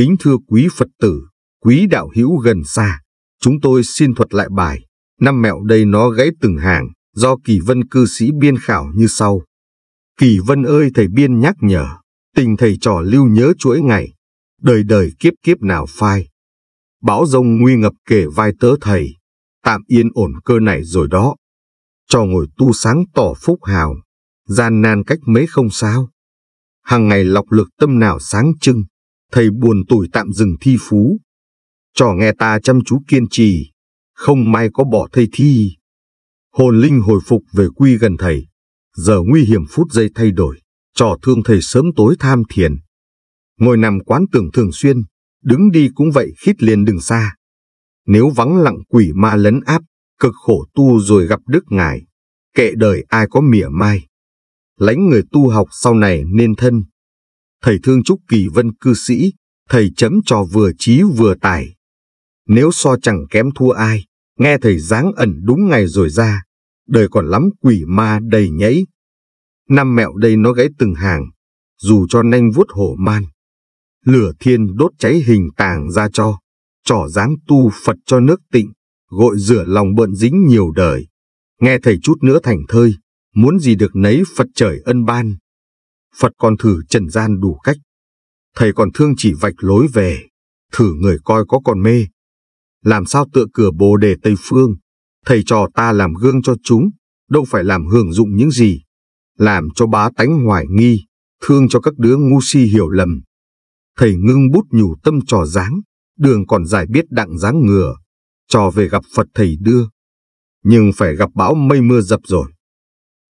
Kính thưa quý Phật tử, quý đạo hữu gần xa, chúng tôi xin thuật lại bài Năm mẹo đây nó gãy từng hàng do Kỳ Vân cư sĩ biên khảo như sau. Kỳ Vân ơi thầy biên nhắc nhở, tình thầy trò lưu nhớ chuỗi ngày, đời đời kiếp kiếp nào phai. Bão rông nguy ngập kể vai tớ thầy, tạm yên ổn cơ này rồi đó. Cho ngồi tu sáng tỏ phúc hào, gian nan cách mấy không sao. Hàng ngày lọc lực tâm nào sáng trưng, thầy buồn tuổi tạm dừng thi phú. Trò nghe ta chăm chú kiên trì, không may có bỏ thầy thi. Hồn linh hồi phục về quy gần thầy, giờ nguy hiểm phút giây thay đổi, trò thương thầy sớm tối tham thiền. Ngồi nằm quán tưởng thường xuyên, đứng đi cũng vậy khít liền đừng xa. Nếu vắng lặng quỷ ma lấn áp, cực khổ tu rồi gặp đức ngài, kệ đời ai có mỉa mai. Lánh người tu học sau này nên thân, thầy thương chúc kỳ vân cư sĩ, thầy chấm trò vừa trí vừa tài. Nếu so chẳng kém thua ai, nghe thầy giáng ẩn đúng ngày rồi ra, đời còn lắm quỷ ma đầy nhẫy. Năm mẹo đây nó gãy từng hàng, dù cho nanh vuốt hổ man. Lửa thiên đốt cháy hình tàng ra cho, trỏ dáng tu Phật cho nước tịnh, gội rửa lòng bận dính nhiều đời. Nghe thầy chút nữa thành thơi, muốn gì được nấy Phật trời ân ban. Phật còn thử trần gian đủ cách. Thầy còn thương chỉ vạch lối về, thử người coi có còn mê. Làm sao tựa cửa bồ đề Tây Phương, thầy trò ta làm gương cho chúng, đâu phải làm hưởng dụng những gì. Làm cho bá tánh hoài nghi, thương cho các đứa ngu si hiểu lầm. Thầy ngưng bút nhủ tâm trò dáng, đường còn dài biết đặng dáng ngừa, trò về gặp Phật thầy đưa. Nhưng phải gặp bão mây mưa dập rồi.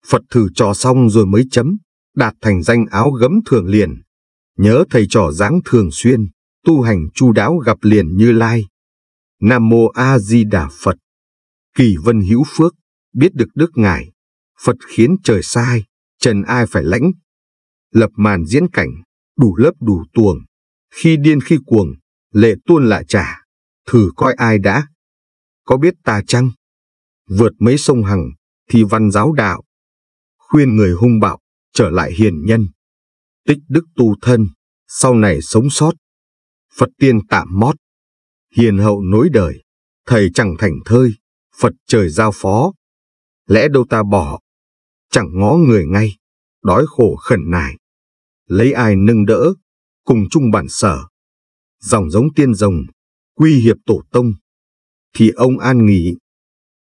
Phật thử trò xong rồi mới chấm, đạt thành danh áo gấm thường liền. Nhớ thầy trò dáng thường xuyên, tu hành chu đáo gặp liền như lai. Nam Mô A Di Đà Phật Kỳ vân hữu phước, biết được đức ngài, Phật khiến trời sai, trần ai phải lãnh. Lập màn diễn cảnh, đủ lớp đủ tuồng, khi điên khi cuồng, lệ tuôn lạ trả, thử coi ai đã. Có biết ta chăng? Vượt mấy sông hằng, thì văn giáo đạo. Khuyên người hung bạo, trở lại hiền nhân, tích đức tu thân, sau này sống sót. Phật tiên tạm mót, hiền hậu nối đời, thầy chẳng thành thơi, Phật trời giao phó. Lẽ đâu ta bỏ, chẳng ngó người ngay, đói khổ khẩn nài. Lấy ai nâng đỡ, cùng chung bản sở. Dòng giống tiên rồng, quy hiệp tổ tông. Thì ông an nghỉ,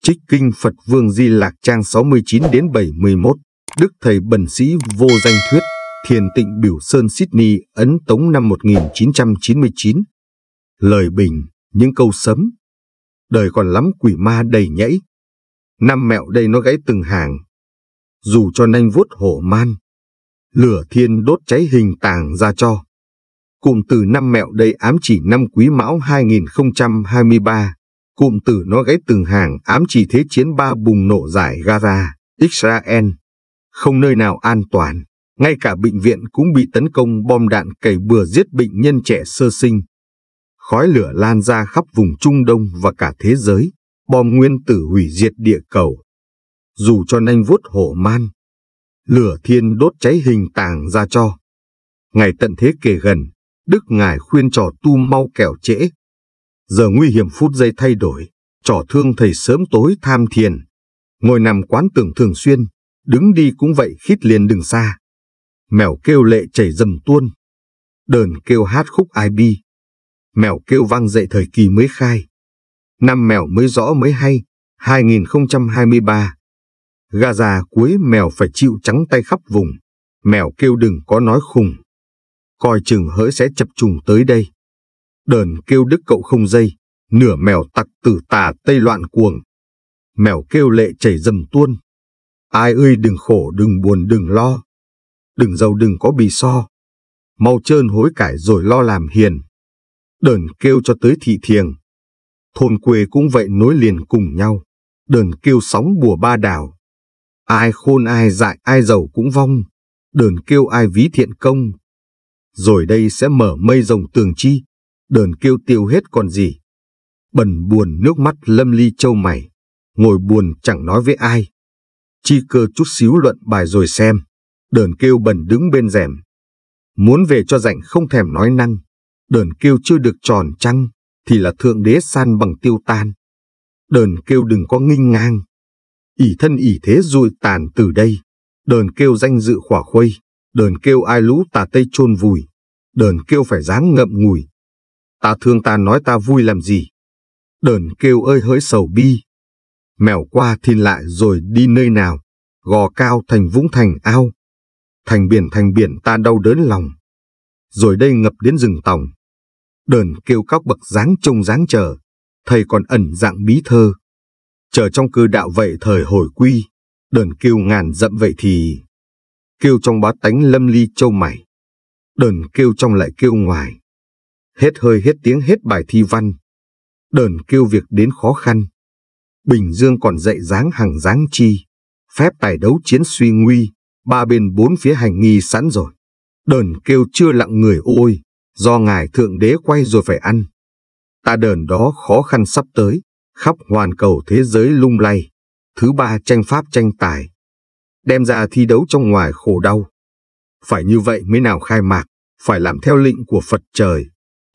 trích kinh Phật Vương Di Lạc Trang 69 đến 71. Đức thầy Bần Sĩ vô danh thuyết, thiền tịnh biểu sơn Sydney ấn tống năm 1999. Lời bình, những câu sấm. Đời còn lắm quỷ ma đầy nhẫy. Năm mẹo đây nó gãy từng hàng. Dù cho nanh vuốt hổ man. Lửa thiên đốt cháy hình tàng ra cho. Cụm từ năm mẹo đây ám chỉ năm quý mão 2023. Cụm từ nó gãy từng hàng ám chỉ thế chiến ba bùng nổ giải Gaza, Israel không nơi nào an toàn. Ngay cả bệnh viện cũng bị tấn công bom đạn cày bừa giết bệnh nhân trẻ sơ sinh. Khói lửa lan ra khắp vùng Trung Đông và cả thế giới, bom nguyên tử hủy diệt địa cầu. Dù cho nanh vuốt hổ man, lửa thiên đốt cháy hình tàng ra cho. Ngày tận thế kề gần, Đức Ngài khuyên trò tu mau kẻo trễ. Giờ nguy hiểm phút giây thay đổi, trò thương thầy sớm tối tham thiền. Ngồi nằm quán tưởng thường xuyên, đứng đi cũng vậy khít liền đừng xa. Mèo kêu lệ chảy dầm tuôn, đờn kêu hát khúc ai bi. Mèo kêu vang dậy thời kỳ mới khai. Năm mèo mới rõ mới hay, 2023. Gà già cuối mèo phải chịu trắng tay khắp vùng. Mèo kêu đừng có nói khùng. Coi chừng hỡi sẽ chập trùng tới đây. Đờn kêu đức cậu không dây, nửa mèo tặc tử tà tây loạn cuồng. Mèo kêu lệ chảy dầm tuôn, Ai ơi đừng khổ, đừng buồn, đừng lo. Đừng giàu, đừng có bì so. Mau trơn hối cải rồi lo làm hiền. Đờn kêu cho tới thị thiền, Thôn quê cũng vậy nối liền cùng nhau. Đờn kêu sóng bùa ba đảo. Ai khôn ai dại ai giàu cũng vong. Đờn kêu ai ví thiện công. Rồi đây sẽ mở mây rồng tường chi. Đờn kêu tiêu hết còn gì. Bần buồn nước mắt lâm ly châu mày. Ngồi buồn chẳng nói với ai Chi cơ chút xíu luận bài rồi xem. Đờn kêu bẩn đứng bên rèm. Muốn về cho rảnh không thèm nói năng. Đờn kêu chưa được tròn trăng. Thì là thượng đế san bằng tiêu tan. Đờn kêu đừng có nghinh ngang. ỉ thân ỉ thế rụi tàn từ đây. Đờn kêu danh dự khỏa khuây. Đờn kêu ai lũ tà tây chôn vùi. Đờn kêu phải dáng ngậm ngùi. Ta thương ta nói ta vui làm gì. Đờn kêu ơi hỡi sầu bi mèo qua thiên lại rồi đi nơi nào, gò cao thành vũng thành ao, thành biển thành biển ta đau đớn lòng, rồi đây ngập đến rừng tòng. Đờn kêu các bậc dáng trông dáng chờ, thầy còn ẩn dạng bí thơ. Chờ trong cư đạo vậy thời hồi quy, đờn kêu ngàn dậm vậy thì... Kêu trong bá tánh lâm ly châu mày, đờn kêu trong lại kêu ngoài. Hết hơi hết tiếng hết bài thi văn, đờn kêu việc đến khó khăn. Bình Dương còn dạy dáng hàng dáng chi, phép tài đấu chiến suy nguy, ba bên bốn phía hành nghi sẵn rồi. Đờn kêu chưa lặng người ôi, do ngài thượng đế quay rồi phải ăn. Ta đờn đó khó khăn sắp tới, khắp hoàn cầu thế giới lung lay. Thứ ba tranh pháp tranh tài, đem ra thi đấu trong ngoài khổ đau. Phải như vậy mới nào khai mạc, phải làm theo lệnh của Phật trời,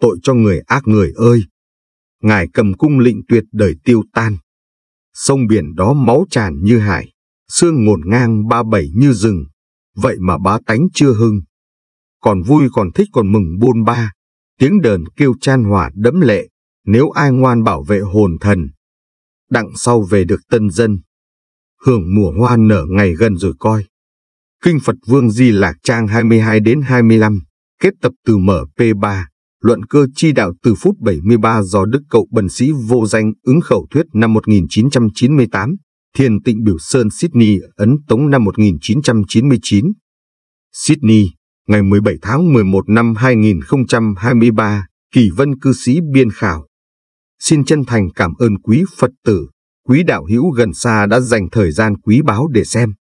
tội cho người ác người ơi. Ngài cầm cung lệnh tuyệt đời tiêu tan, Sông biển đó máu tràn như hải, xương ngổn ngang ba bảy như rừng, vậy mà bá tánh chưa hưng. Còn vui còn thích còn mừng buôn ba, tiếng đờn kêu chan hỏa đẫm lệ, nếu ai ngoan bảo vệ hồn thần. Đặng sau về được tân dân, hưởng mùa hoa nở ngày gần rồi coi. Kinh Phật Vương Di Lạc Trang 22 đến 25, kết tập từ mở P3 luận cơ chi đạo từ phút 73 do Đức Cậu Bần Sĩ vô danh ứng khẩu thuyết năm 1998, Thiền Tịnh Biểu Sơn Sydney ấn tống năm 1999. Sydney, ngày 17 tháng 11 năm 2023, Kỳ Vân Cư Sĩ Biên Khảo. Xin chân thành cảm ơn quý Phật tử, quý đạo hữu gần xa đã dành thời gian quý báu để xem.